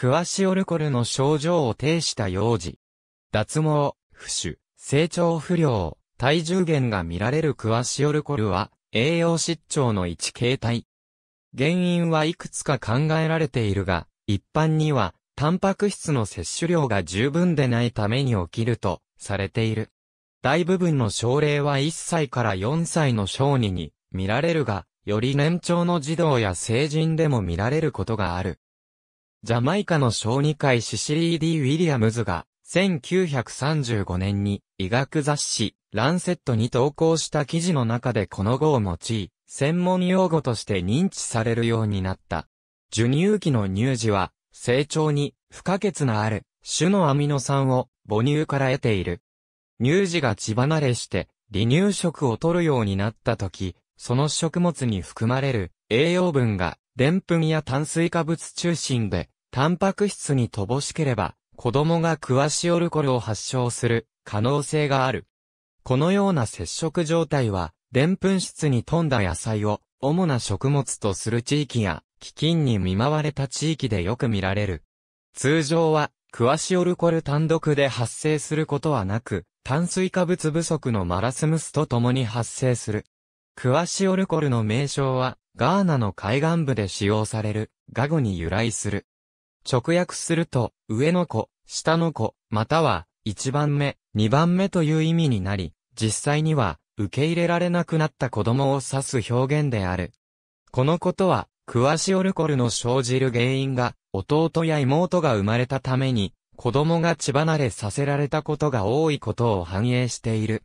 クワシオルコルの症状を呈した幼児。脱毛、不腫、成長不良、体重減が見られるクワシオルコルは、栄養失調の一形態。原因はいくつか考えられているが、一般には、タンパク質の摂取量が十分でないために起きると、されている。大部分の症例は1歳から4歳の小児に見られるが、より年長の児童や成人でも見られることがある。ジャマイカの小児科医シシリー・ディ・ウィリアムズが、1935年に医学雑誌、ランセットに投稿した記事の中でこの語を用い、専門用語として認知されるようになった。授乳期の乳児は、成長に不可欠なある種のアミノ酸を母乳から得ている。乳児が血離れして離乳食を取るようになった時、その食物に含まれる栄養分がでんぷんや炭水化物中心で、タンパク質に乏しければ、子供がクワシオルコルを発症する可能性がある。このような接触状態は、でんぷん質に富んだ野菜を主な食物とする地域や、飢饉に見舞われた地域でよく見られる。通常は、クワシオルコル単独で発生することはなく、炭水化物不足のマラスムスと共に発生する。クワシオルコルの名称は、ガーナの海岸部で使用される、ガグに由来する。直訳すると、上の子、下の子、または、一番目、二番目という意味になり、実際には、受け入れられなくなった子供を指す表現である。このことは、クワシオルコルの生じる原因が、弟や妹が生まれたために、子供が血離れさせられたことが多いことを反映している。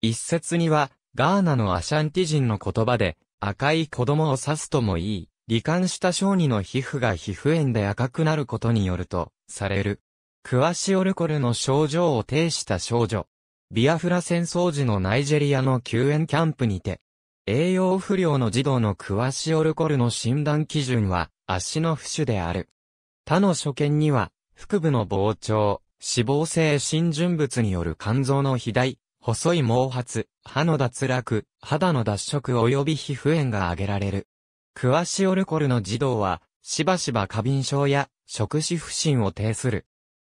一説には、ガーナのアシャンティ人の言葉で、赤い子供を刺すともいい、罹患した小児の皮膚が皮膚炎で赤くなることによると、される。クワシオルコルの症状を呈した少女。ビアフラ戦争時のナイジェリアの救援キャンプにて、栄養不良の児童のクワシオルコルの診断基準は、足の浮腫である。他の所見には、腹部の膨張、脂肪性浸潤物による肝臓の肥大、細い毛髪、歯の脱落、肌の脱色及び皮膚炎が挙げられる。クワシオルコルの児童は、しばしば過敏症や、食事不振を呈する。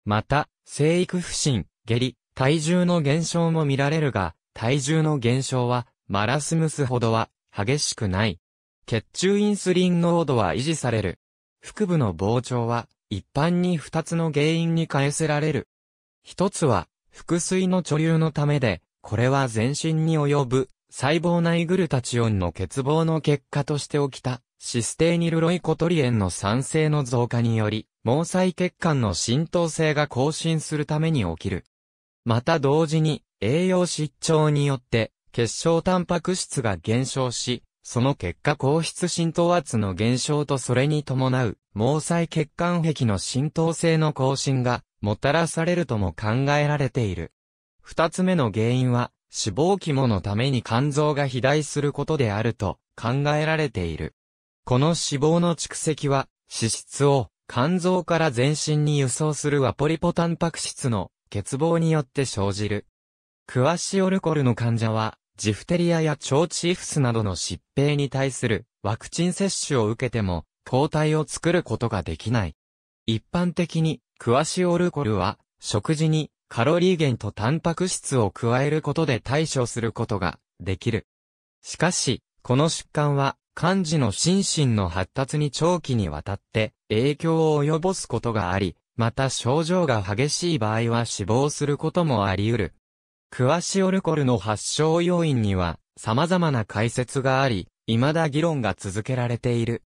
また、生育不振、下痢、体重の減少も見られるが、体重の減少は、マラスムスほどは、激しくない。血中インスリン濃度は維持される。腹部の膨張は、一般に二つの原因に返せられる。一つは、腹水の貯留のためで、これは全身に及ぶ細胞内グルタチオンの欠乏の結果として起きたシステーニルロイコトリエンの酸性の増加により、毛細血管の浸透性が更新するために起きる。また同時に、栄養失調によって、結晶タンパク質が減少し、その結果硬質浸透圧の減少とそれに伴う、毛細血管壁の浸透性の更新がもたらされるとも考えられている。二つ目の原因は、脂肪肝のために肝臓が肥大することであると考えられている。この脂肪の蓄積は、脂質を肝臓から全身に輸送するアポリポタンパク質の欠乏によって生じる。クワシオルコルの患者は、ジフテリアや腸チーフスなどの疾病に対するワクチン接種を受けても、抗体を作ることができない。一般的に、クワシオルコルは、食事にカロリー源とタンパク質を加えることで対処することができる。しかし、この疾患は、患児の心身の発達に長期にわたって影響を及ぼすことがあり、また症状が激しい場合は死亡することもあり得る。クワシオルコルの発症要因には様々な解説があり、未だ議論が続けられている。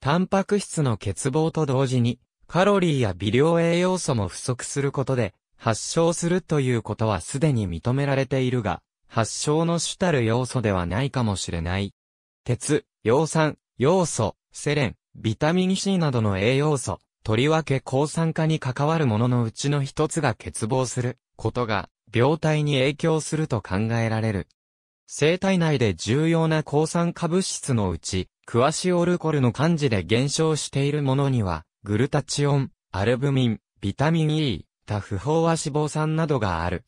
タンパク質の欠乏と同時に、カロリーや微量栄養素も不足することで、発症するということはすでに認められているが、発症の主たる要素ではないかもしれない。鉄、葉酸、要素、セレン、ビタミン C などの栄養素、とりわけ抗酸化に関わるもののうちの一つが欠乏することが、病態に影響すると考えられる。生体内で重要な抗酸化物質のうち、クワシオルコルの漢字で減少しているものには、グルタチオン、アルブミン、ビタミン E、他不飽和脂肪酸などがある。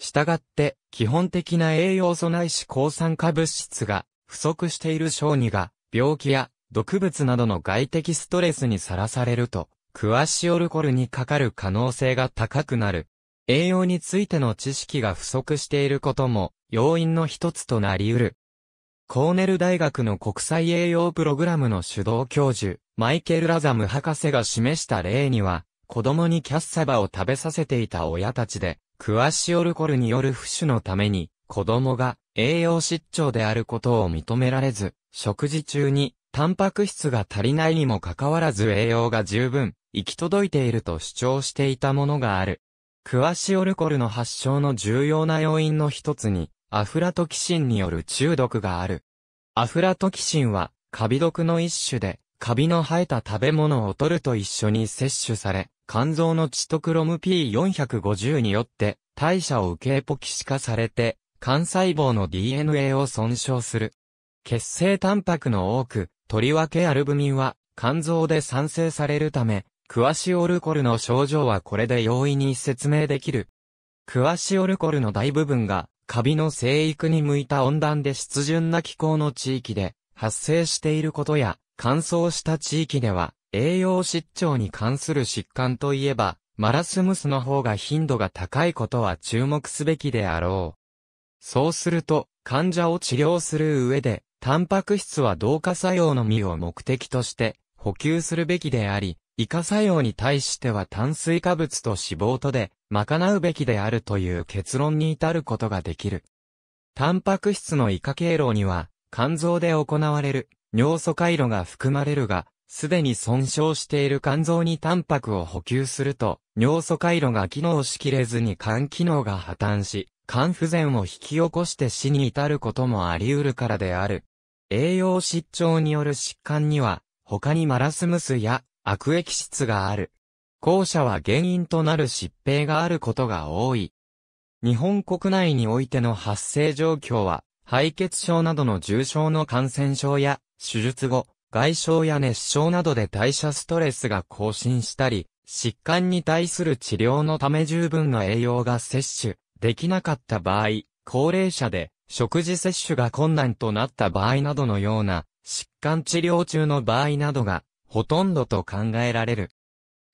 したがって、基本的な栄養素ないし抗酸化物質が不足している小児が、病気や毒物などの外的ストレスにさらされると、クワシオルコルにかかる可能性が高くなる。栄養についての知識が不足していることも、要因の一つとなり得る。コーネル大学の国際栄養プログラムの主導教授、マイケル・ラザム博士が示した例には、子供にキャッサバを食べさせていた親たちで、クワシオルコルによる不死のために、子供が栄養失調であることを認められず、食事中にタンパク質が足りないにもかかわらず栄養が十分、行き届いていると主張していたものがある。クワシオルコルの発症の重要な要因の一つに、アフラトキシンによる中毒がある。アフラトキシンは、カビ毒の一種で、カビの生えた食べ物を取ると一緒に摂取され、肝臓のチトクロム P450 によって代謝を受けエポキシ化されて、肝細胞の DNA を損傷する。血清タンパクの多く、とりわけアルブミンは肝臓で産生されるため、クワシオルコルの症状はこれで容易に説明できる。クワシオルコルの大部分が、カビの生育に向いた温暖で湿潤な気候の地域で発生していることや、乾燥した地域では、栄養失調に関する疾患といえば、マラスムスの方が頻度が高いことは注目すべきであろう。そうすると、患者を治療する上で、タンパク質は同化作用のみを目的として補給するべきであり、異化作用に対しては炭水化物と脂肪とで賄うべきであるという結論に至ることができる。タンパク質の異化経路には、肝臓で行われる尿素回路が含まれるが、すでに損傷している肝臓にタンパクを補給すると、尿素回路が機能しきれずに肝機能が破綻し、肝不全を引き起こして死に至ることもあり得るからである。栄養失調による疾患には、他にマラスムスや悪液質がある。後者は原因となる疾病があることが多い。日本国内においての発生状況は、敗血症などの重症の感染症や手術後、外傷や熱傷などで代謝ストレスが更新したり、疾患に対する治療のため十分な栄養が摂取できなかった場合、高齢者で食事摂取が困難となった場合などのような疾患治療中の場合などがほとんどと考えられる。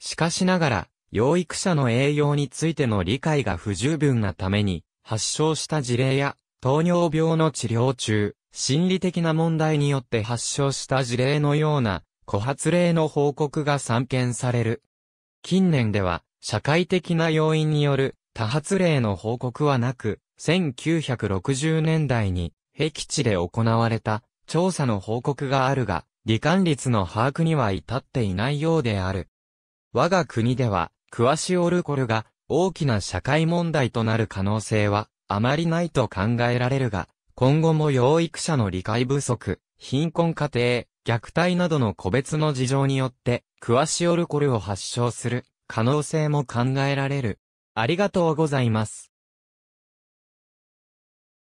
しかしながら、養育者の栄養についての理解が不十分なために、発症した事例や糖尿病の治療中、心理的な問題によって発症した事例のような、枯発例の報告が散見される。近年では、社会的な要因による多発例の報告はなく、1960年代に、壁地で行われた調査の報告があるが、罹患率の把握には至っていないようである。我が国では、クワシオルコルが大きな社会問題となる可能性はあまりないと考えられるが、今後も養育者の理解不足、貧困家庭、虐待などの個別の事情によって、クワシオルコルを発症する可能性も考えられる。ありがとうございます。